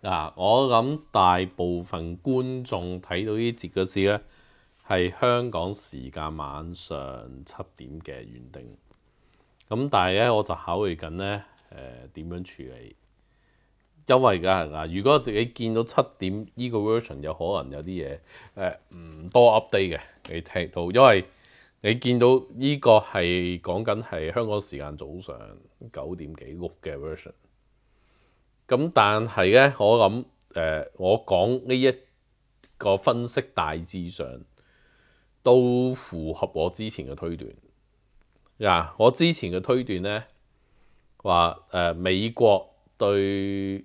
嗱，我谂大部分观众睇到呢节嘅事咧，系香港时间晚上七点嘅原定。咁但系咧，我就考虑紧咧，诶，点样处理？因為嘅啊。如果自己見到七點依個 version 有可能有啲嘢誒唔多 update 嘅你聽到，因為你見到依個係講緊係香港時間早上九點幾六嘅 version。咁但係咧，我諗誒，我講呢一個分析大致上都符合我之前嘅推斷嗱。我之前嘅推斷咧話誒，美國對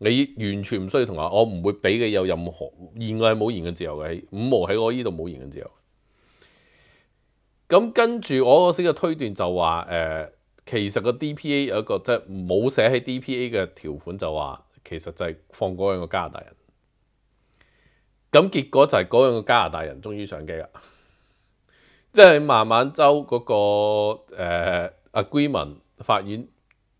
你完全唔需要同我，我唔会俾你有任何言係冇言嘅自由嘅，五毛喺我依度冇言嘅自由。咁跟住我嗰时嘅推断就话，诶，其实个 DPA 有一个即系冇写喺 DPA 嘅条款就话，其实就系放嗰样嘅加拿大人。咁结果就系嗰样嘅加拿大人终于上机啦，即系慢慢周嗰个诶阿 n t 法院。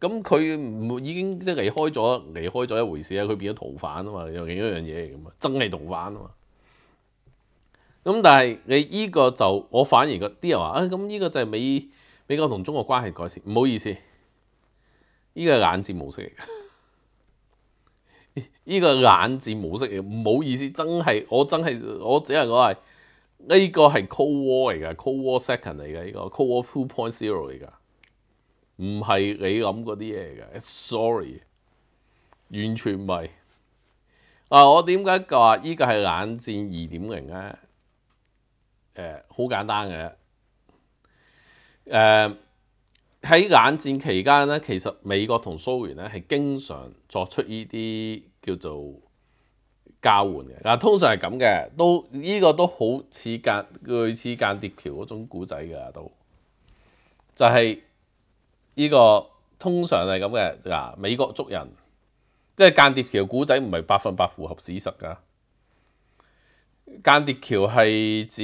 咁佢唔已經即係離開咗，離開咗一回事啊！佢變咗逃犯啊嘛，又另一樣嘢嚟噶嘛，真係逃犯啊嘛。咁但係你依個就我反而個啲人話啊，咁依個就係美美國同中國關係改善，唔好意思，依個眼字模式，嚟 依個眼字模式，嚟，唔好意思，真係我真係我只係講係呢個係 Cold War 嚟噶，Cold War Second 嚟嘅，呢個 Cold War Two Point Zero 嚟噶。唔係你諗嗰啲嘢嚟嘅，sorry，完全唔係。啊，我點解話依個係冷戰二點零咧？誒，好簡單嘅。誒，喺冷戰期間咧，其實美國同蘇聯咧係經常作出依啲叫做交換嘅。嗱，通常係咁嘅，都依個都好似間類似間諜橋嗰種古仔嘅都，就係。呢個通常係咁嘅，嗱美國捉人，即係間諜橋古仔唔係百分百符合事實㗎。間諜橋係指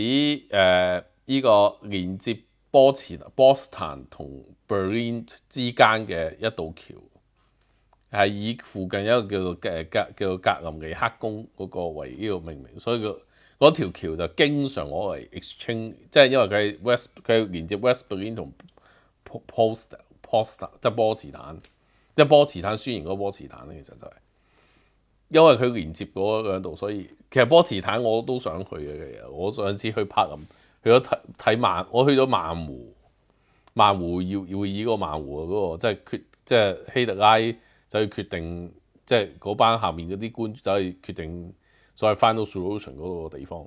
誒依個連接波茨、波士坦同 Berlin 之間嘅一道橋，係以附近一個叫做誒格叫做格林尼克宮嗰個為呢個命名，所以個嗰條橋就經常我嚟 exchange，即係因為佢係 west 佢連接 west berlin 同 post。波士坦，即係波茨坦，即係波茨坦宣言嗰波茨坦咧，其實就係因為佢連接嗰兩度，所以其實波茨坦我都想去嘅。其實我上次去柏林，去咗睇睇萬，我去咗曼湖，曼湖要要以嗰曼湖嗰個即係決即係希特拉就去決定，即係嗰班下面嗰啲官就去決定所謂 f i n a l solution 嗰個地方。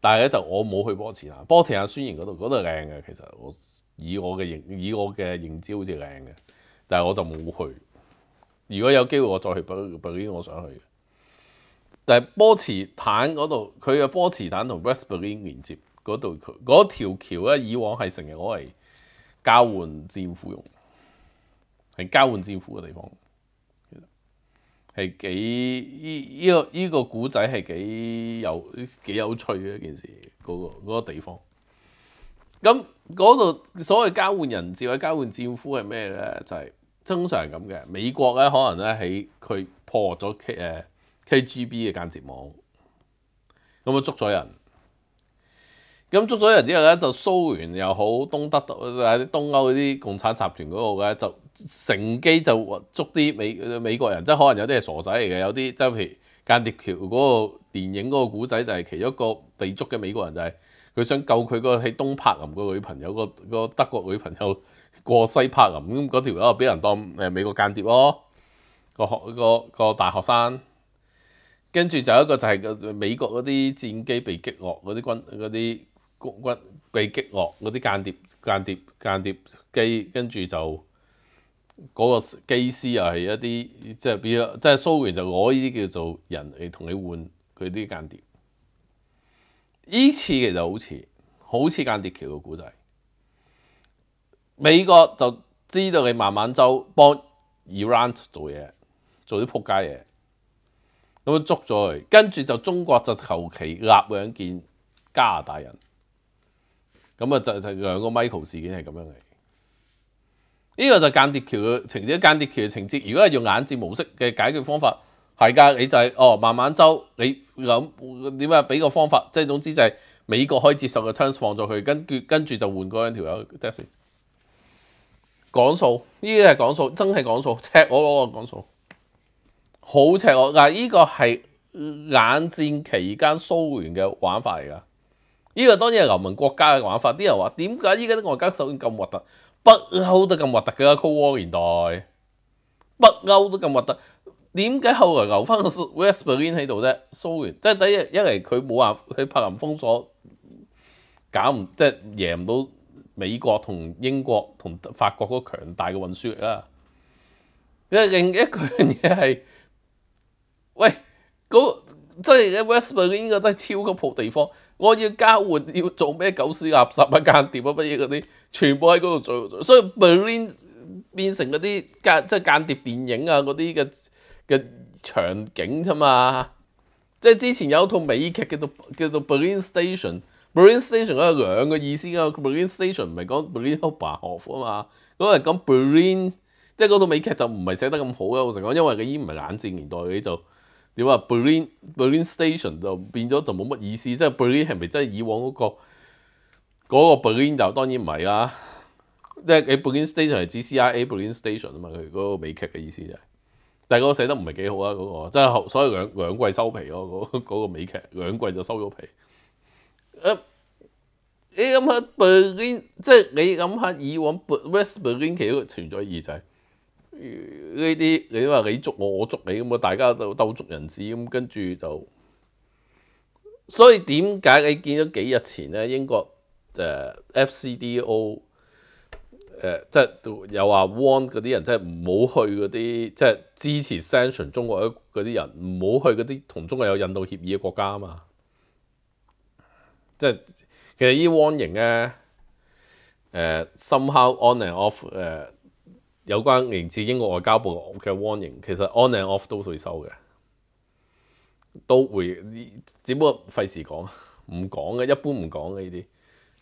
但係咧就我冇去波茨坦，波茨坦宣言嗰度嗰度靚嘅，其實我。以我嘅認以我嘅認知好似靚嘅，但係我就冇去。如果有機會我再去布布於我想去嘅。但係波茨坦嗰度，佢嘅波茨坦同 West Berlin 連接嗰度，嗰條橋咧，以往係成日我嚟交換戰俘用，係交換戰俘嘅地方，係幾依個依個古仔係幾有幾有趣嘅一件事，嗰個嗰個地方。咁嗰度所謂交換人質或者交換戰俘係咩咧？就係通常係咁嘅。美國咧可能咧喺佢破咗 KGB 嘅間接網，咁啊捉咗人。咁捉咗人之後咧，就蘇聯又好、東德啊啲東歐嗰啲共產集團嗰度咧，就乘機就捉啲美美國人，即可能有啲係傻仔嚟嘅，有啲即係譬如間諜橋嗰個電影嗰個古仔就係其中一個被捉嘅美國人就係。佢想救佢個喺東柏林個女朋友，個個德國女朋友過西柏林咁嗰條友俾人當誒美國間諜咯，個學個個大學生，跟住就一個就係個美國嗰啲戰機被擊落嗰啲軍嗰啲軍被擊落嗰啲間諜間諜間諜機，跟住就嗰個機師又係一啲即係變咗即係蘇聯就我呢啲叫做人嚟同你換佢啲間諜。依次其實好似好似間諜橋嘅故仔，美國就知道你慢慢就幫 Iran 做嘢，做啲撲街嘢，咁啊捉咗佢，跟住就中國就求其立兩件加拿大人，咁啊就就兩個 Michael 事件係咁樣嚟，呢個就間諜橋嘅情節，間諜橋嘅情節，如果係用眼字模式嘅解決方法係㗎，你就係哦慢慢周你。谂点啊？俾个方法，即系总之就系美国可以接受嘅 terms 放咗佢，跟住跟住就换嗰样条友。等先，讲数呢啲系讲数，真系讲数，赤裸裸嘅讲数，好赤裸。嗱，呢个系冷战期间苏联嘅玩法嚟噶。呢个当然系流民国家嘅玩法。啲人话点解依家啲外交手段咁核突，北歐都咁核突嘅啦 c o l War 年代，北歐都咁核突。點解後來留翻個 West Berlin 喺度啫？蘇聯即係第一一嚟，佢冇話佢柏林封鎖，唔即係贏唔到美國同英國同法國嗰強大嘅運輸力啦。因為另一個樣嘢係，喂，嗰即係 West Berlin 個真係超級破地方。我要交換要做咩狗屎垃圾啊間諜啊乜嘢嗰啲，全部喺嗰度做。所以 Berlin 變成嗰啲間即係間諜電影啊嗰啲嘅。嘅場景啫嘛，即係之前有套美劇叫做叫做 Berlin Station，Berlin Station 有兩個意思啊。Berlin Station 唔係講 Berlin Bar 荷 f 啊嘛，嗰係講 Berlin，即係嗰套美劇就唔係寫得咁好啊。老成講因為已依唔係冷戰年代嘅，就點啊 Berlin Berlin Station 就變咗就冇乜意思。即係 Berlin 係咪真係以往嗰個嗰個 Berlin 就當然唔係啦，即係佢 Berlin Station 係指 CIA Berlin Station 啊嘛，佢嗰個美劇嘅意思就係。但係嗰個寫得唔係幾好啊！嗰個真係，所以兩兩季收皮咯，嗰 嗰個美劇兩季就收咗皮。誒，你諗下 Berlin，即係你諗下以往 West Berlin 期都存在意就仔。呢啲你話你捉我，我捉你咁，大家就鬥捉人子咁，跟住就。所以點解你見咗幾日前咧英國誒 FCDO？誒即係又話 warn 嗰啲人即係唔好去嗰啲即係支持 sanction 中國嗰啲人，唔好去嗰啲同中國有引渡協議嘅國家啊嘛！即係其實依 warning 咧，誒 somehow on and off 誒有關嚟自英國外交部嘅 warning，其實 on and off 都會收嘅，都會只不過費事講，唔講嘅，一般唔講嘅呢啲。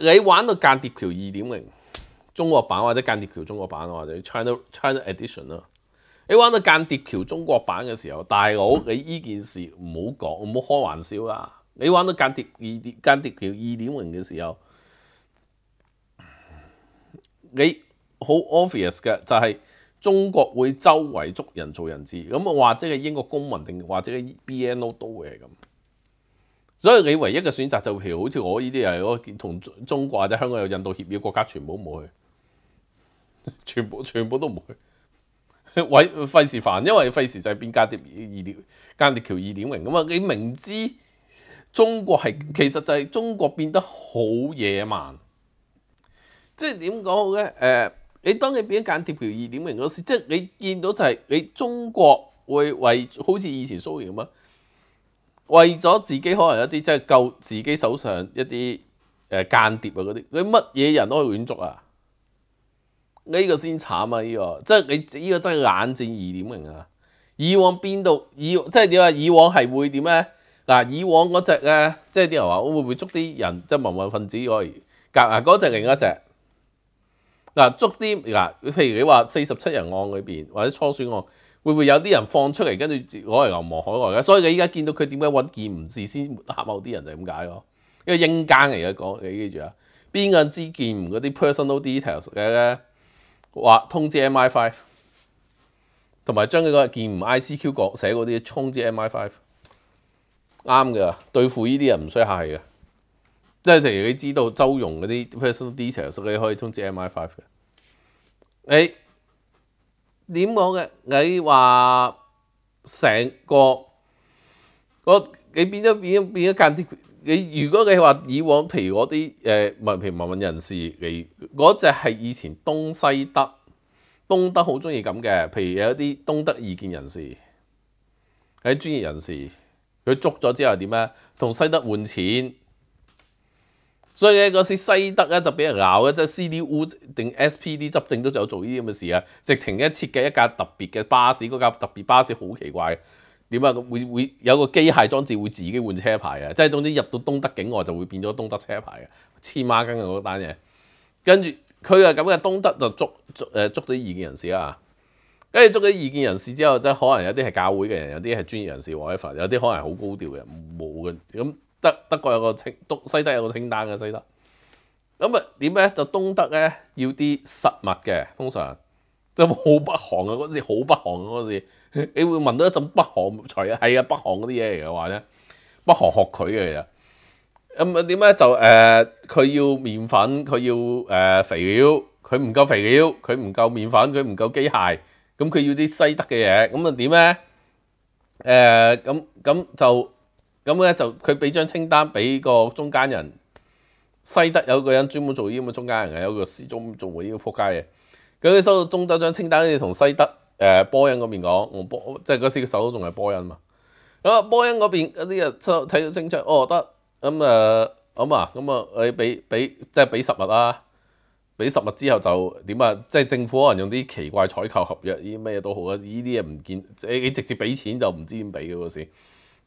你玩到間諜橋二點零中國版或者間諜橋中國版或者 China China Edition 啦，你玩到間諜橋中國版嘅時候，但係我你依件事唔好講，唔好開玩笑啦。你玩到間諜二間諜橋二點零嘅時候，你好 obvious 嘅就係中國會周圍捉人做人質，咁或者係英國公民定或者係 BNO 都會係咁。所以你唯一嘅選擇就譬如好似我呢啲係我同中國或者香港有印度協嘅國家全部都冇去，全部全部都冇去，喂 費事煩，因為費事就係變間啲二點間鐵橋二點零咁嘛！你明知中國係其實就係中國變得好野蠻，即係點講好咧？誒，你當你變咗間鐵橋二點零嗰時，即係你見到就係你中國會為好似以前蘇聯咁啊？為咗自己可能一啲即係救自己手上一啲誒間諜啊嗰啲，你乜嘢人都可以亂捉啊！呢個先慘啊！呢個即係你呢個真係眼見二點零啊！以往邊度以即係點啊？以往係會點咧？嗱，以往嗰只咧，即係啲人話會唔會捉啲人即係文運分子可以隔啊？嗰只另一隻嗱，捉啲嗱，譬如你話四十七人案裏邊或者初選案。會唔會有啲人放出嚟，跟住攞嚟流亡海外嘅？所以你依家見到佢點解揾件唔事先嚇某啲人就係咁解咯。因為英更嚟嘅講，記住啊，邊個知件唔嗰啲 personal details 嘅咧？話通知 MI f i 同埋將嗰個件唔 ICQ 角寫嗰啲通知 MI f i 啱嘅。對付呢啲人唔需客氣嘅，即係譬如你知道周融嗰啲 personal details 你可以通知 MI f i 嘅。點講嘅？你話成個個你變咗變咗變咗間啲？你如果你話以往譬如嗰啲誒文譬如文人士嚟嗰只係以前東西德，東德好中意咁嘅。譬如有一啲東德意見人士，喺專業人士，佢捉咗之後點咧？同西德換錢。所以咧嗰時西德咧就俾人鬧嘅，即係 CDU 定 SPD 執政都有做呢啲咁嘅事啊！直情一設計一架特別嘅巴士，嗰架特別巴士好奇怪，點啊？會會有個機械裝置會自己換車牌嘅，即係總之入到東德境外就會變咗東德車牌嘅，黐孖筋嘅嗰單嘢。跟住佢啊咁嘅，東德就捉捉誒捉咗意見人士啦跟住捉咗意見人士之後，即係可能有啲係教會嘅人，有啲係專業人士或者有啲可能好高調嘅冇嘅咁。德德國有個清東西德有個清單嘅西德，咁啊點咧就東德咧要啲實物嘅，通常就好北韓啊嗰時好北韓嗰時，你會聞到一陣北韓除啊，係啊北韓嗰啲嘢嚟嘅話咧，北韓學佢嘅其實，咁啊點咧就誒佢要面粉，佢要誒肥料，佢唔夠肥料，佢唔夠面粉，佢唔夠機械，咁佢要啲西德嘅嘢，咁啊點咧誒咁咁就。咁咧就佢俾張清單俾個中間人西德有個人專門做呢咁嘅中間人嘅，有個時中做呢個撲街嘅。咁佢收到中德張清單，住同西德誒波恩嗰邊講，我波即係嗰時嘅首都仲係波恩嘛。咁啊波恩嗰邊嗰啲人收睇到清單，哦得咁誒咁啊咁啊，你俾俾即係俾實物啦。俾實物之後就點啊？即係政府可能用啲奇怪採購合約，依咩都好啊。依啲嘢唔見你你直接俾錢就唔知點俾嘅嗰時。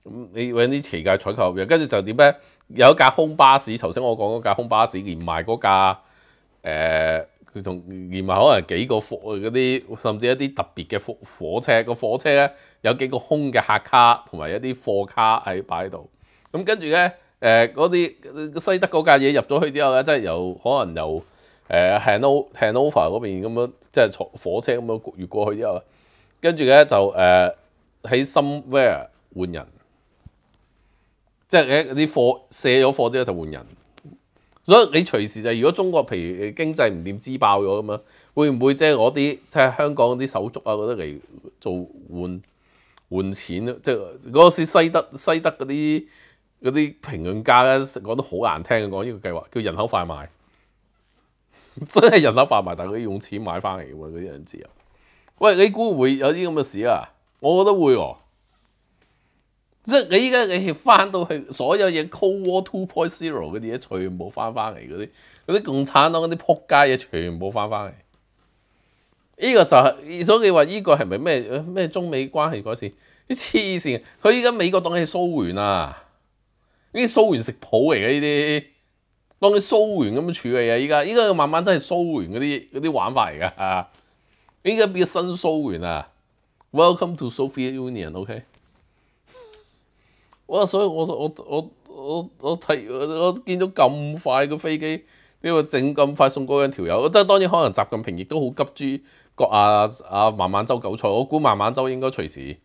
咁你搵啲奇怪採購入，跟住就點咧？有一架空巴士，頭先我講嗰架空巴士，連埋嗰架誒，佢同連埋可能幾個火嗰啲，甚至一啲特別嘅火火車。個火車咧有幾個空嘅客卡，同埋一啲貨卡喺擺喺度。咁跟住咧誒，嗰啲西德嗰架嘢入咗去之後咧，即係由可能由誒 hand over hand over 嗰邊咁樣，即係坐火車咁樣越過去之後，跟住咧就誒喺 somewhere 換人。即系咧啲货卸咗货之后就换人，所以你随时就如果中国譬如经济唔掂支爆咗咁嘛，会唔会係我啲即系香港嗰啲手足啊嗰啲嚟做换换钱咯？即系嗰時时西德西德嗰啲嗰啲评论家咧讲得好难听，讲呢个计划叫人口快卖，真系人口快卖，但系佢用钱买翻嚟喎嗰啲人知啊。喂，你估会有啲咁嘅事啊？我觉得会哦。即係你依家你翻到去所有嘢 Cold War Two Point Zero 嗰啲嘢全部翻翻嚟嗰啲嗰啲共產黨嗰啲撲街嘢全部翻翻嚟，呢個就係所以你話呢個係咪咩咩中美關係嗰時？啲黐線？佢依家美國當係蘇聯啊，呢啲蘇聯食譜嚟嘅呢啲當佢蘇聯咁處理啊！依家依家慢慢真係蘇聯嗰啲嗰啲玩法嚟噶啊！依家變新蘇聯啊！Welcome to Soviet Union，OK？我所以，我我我我我睇我見到咁快嘅飛機，呢個整咁快送嗰樣條友，即係當然可能習近平亦都好急豬，割阿阿萬萬洲韭菜，我估孟晚洲應該隨時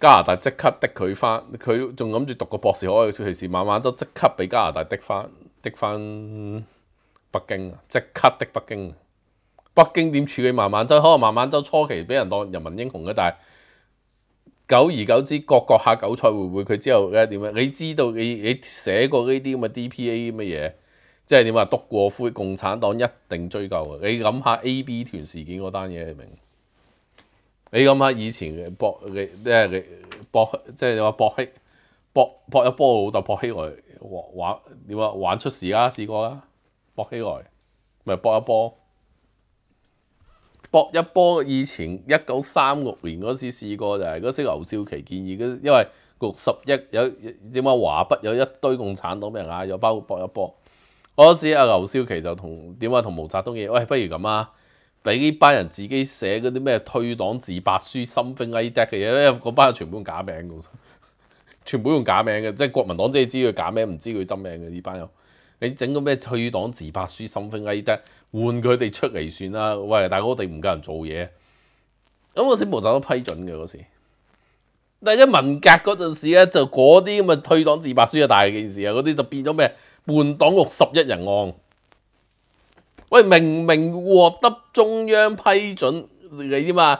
加拿大即刻的佢翻，佢仲諗住讀個博士可以隨時孟晚洲即刻俾加拿大的翻，的翻北京，即刻的北京，北京點處理孟晚洲？可能孟晚洲初期俾人當人民英雄嘅，但係。久而久之，各各下韭菜，會唔會佢之後咧點樣？你知道你你寫過呢啲咁嘅 DPA 乜嘢，即係點話篤過灰？共產黨一定追究嘅。你諗下 A、B 團事件嗰單嘢，你明？你諗下以前博你即係你博即係你話博欺博博一波老豆博起來玩點啊玩出事啦，試過啦，博起來咪博一波。搏一波，以前一九三六年嗰時試過就係嗰時劉少奇建議因為六十一有點話華北有一堆共產黨咩人啊，有包括搏一波。嗰時阿劉少奇就同點解同毛澤東嘅，喂不如咁啊，俾班人自己寫嗰啲咩退黨自白書、心聲 A 啓嘅嘢咧，嗰班全部用假名嘅，全部用假名嘅，即係國民黨即係知佢假名，唔知佢真名嘅呢班人。你整個咩退黨自白書心扉埃得換佢哋出嚟算啦？喂，大哥，我哋唔夠人做嘢，咁我先冇責都批准嘅嗰時。但係一文革嗰陣時咧，就嗰啲咁嘅退黨自白書啊，大件事啊，嗰啲就變咗咩半黨六十一人案。喂，明明獲得中央批准你嘛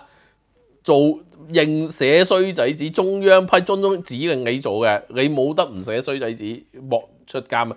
做認寫衰仔紙，中央批中中指令你做嘅，你冇得唔寫衰仔紙，莫出監啊！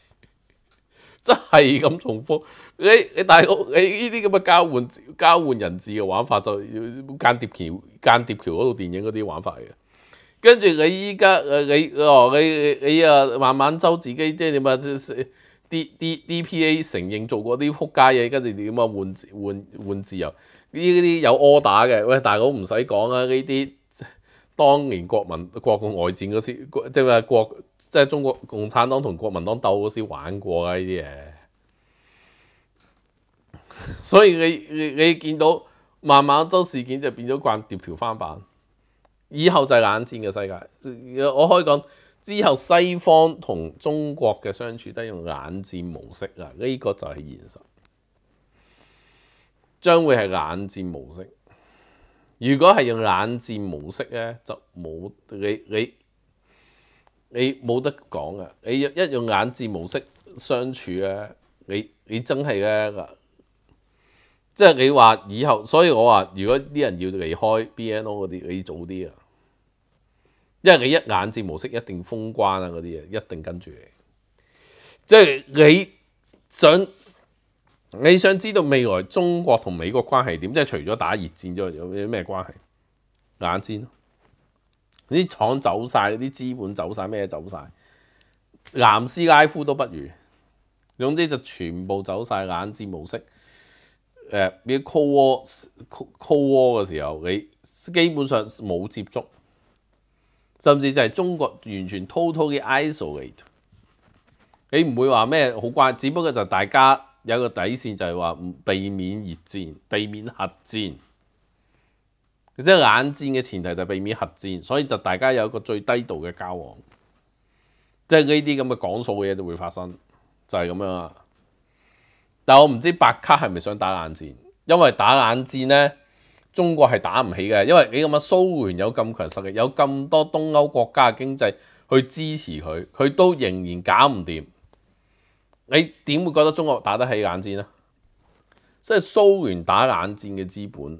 真係咁重複，你你大佬你呢啲咁嘅交換交換人質嘅玩法，就間諜橋間諜橋嗰套電影嗰啲玩法嚟嘅。跟住你依家誒你哦你你啊慢慢周自己，即係點啊？D D DPA 承認做過啲撲街嘢，跟住點啊換換換自由？呢啲有柯打嘅，喂大佬唔使講啦。呢啲當年國民國共外戰嗰時，即係話國。即係中國共產黨同國民黨鬥嗰時玩過啊呢啲嘢，所以你你你見到萬馬洲事件就變咗慣疊條翻版，以後就係冷戰嘅世界。我可以講之後西方同中國嘅相處都用冷戰模式啊，呢個就係現實，將會係冷戰模式。如果係用冷戰模式咧，就冇你你。你冇得讲啊！你一用眼字模式相处咧，你你真系咧，即系你话以后，所以我话如果啲人要离开 B N O 嗰啲，你早啲啊！因为你一眼字模式一定封关啊，嗰啲嘢一定跟住你。即系你想你想知道未来中国同美国关系点，即系除咗打热战之外有咩关系？眼战咯。啲廠走曬，啲資本走曬，咩走曬，藍絲拉夫都不如。總之就全部走曬，眼見模式。誒，叫 c o l l war，c o l l war 嘅時候，你基本上冇接觸，甚至就係中國完全 total 嘅 isolate。你唔會話咩好怪，只不過就大家有個底線，就係話避免熱戰，避免核戰。即係冷戰嘅前提就避免核戰，所以就大家有一個最低度嘅交往，即係呢啲咁嘅講數嘅嘢就會發生，就係咁樣啦。但我唔知白卡係咪想打冷戰，因為打冷戰呢，中國係打唔起嘅，因為你咁嘅蘇聯有咁強實力，有咁多東歐國家經濟去支持佢，佢都仍然搞唔掂。你點會覺得中國打得起冷戰呢？即係蘇聯打冷戰嘅資本。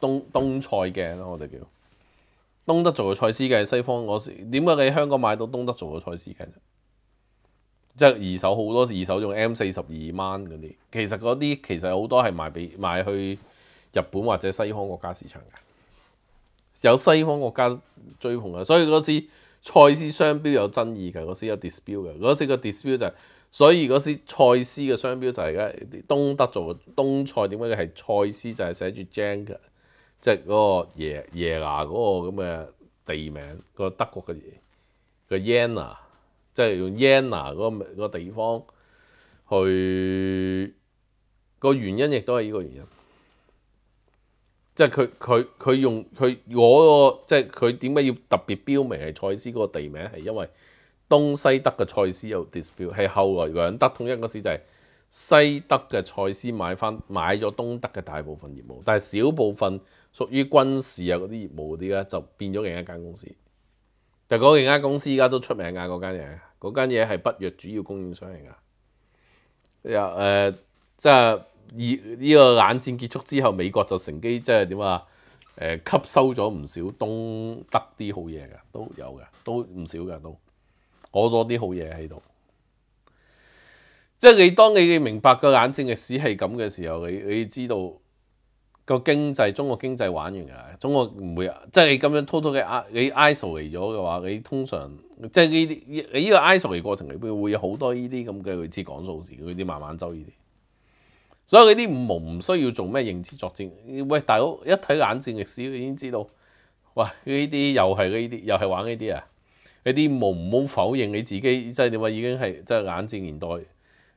東東菜嘅咯，我哋叫東德做嘅菜師嘅，西方嗰時點解你香港買到東德做嘅菜師嘅？即係二手好多二手用 M 四十二萬嗰啲，其實嗰啲其實好多係賣俾賣去日本或者西方國家市場嘅，有西方國家追捧嘅，所以嗰時菜師商標有爭議嘅，嗰時有 dispute 嘅，嗰時個 dispute 就係所以嗰時菜師嘅商標就係家東德做東菜點解佢係菜師就係寫住 J a 嘅。即係嗰個耶耶拿嗰個咁嘅地名，個德國嘅個 Yen 啊，即係用 Yen 啊嗰個個地方去個原因亦都係依個原因。即係佢佢佢用佢我即係佢點解要特別標明係賽斯嗰個地名係因為東西德嘅賽斯有 dispute，係後來兩德統一嗰時就係西德嘅賽斯買翻買咗東德嘅大部分業務，但係少部分。屬於軍事啊嗰啲業務嗰啲咧，就變咗另一間公司。但嗰另一間公司依家都出名啊！嗰間嘢，嗰間嘢係北約主要供應商嚟噶。又誒，即係二呢個冷戰結束之後，美國就乘機即係點話？誒，吸收咗唔少東德啲好嘢嘅，都有嘅，都唔少嘅，都攞咗啲好嘢喺度。即係你當你明白個冷戰嘅史係咁嘅時候，你你知道。個經濟，中國經濟玩完㗎，中國唔會，即係你咁樣偷偷嘅你 isol 嚟咗嘅話，你通常即係呢啲，你呢個 isol 嚟過程裏邊會有好多呢啲咁嘅類似講數字嗰啲慢慢周呢啲，所以呢啲冇唔需要做咩認知作戰。喂，大佬一睇冷戰歷史，佢已經知道，喂呢啲又係呢啲，又係玩呢啲啊，呢啲冇唔好否認你自己，即係點啊？已經係即係冷戰年代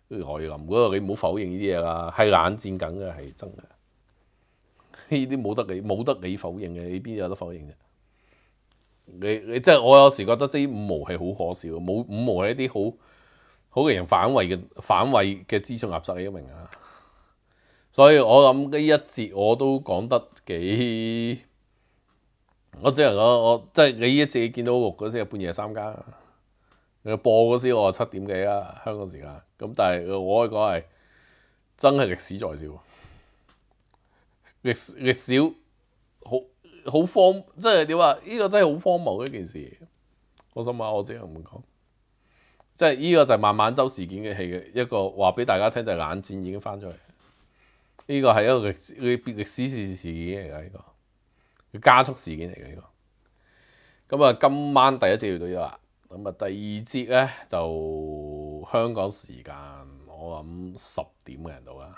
來臨喎，你唔好否認呢啲嘢啦，係冷戰緊嘅，係真嘅。呢啲冇得你冇得你否認嘅，你邊有得否認啫？你你即係我有時覺得啲五毛係好可笑，冇五毛係一啲好好令人反胃嘅反胃嘅資訊垃圾，你都明啊？所以我諗呢一節我都講得幾，我只能講我即係你一節見到六嗰時半夜三更，你播嗰時我七點幾啊香港時間，咁但係我講係真係歷史在笑。越越少，好好荒，即係點啊？呢個真係好荒謬一件事。我心問我只能咁講，即係呢個就係萬萬州事件嘅戲嘅一個話俾大家聽，就冷戰已經翻咗嚟。呢個係一個歷歷史事事件嚟嘅呢個，佢加速事件嚟嘅呢個。咁啊，今晚第一節到咗啦，咁啊第二節咧就香港時間我諗十點嘅人到啦。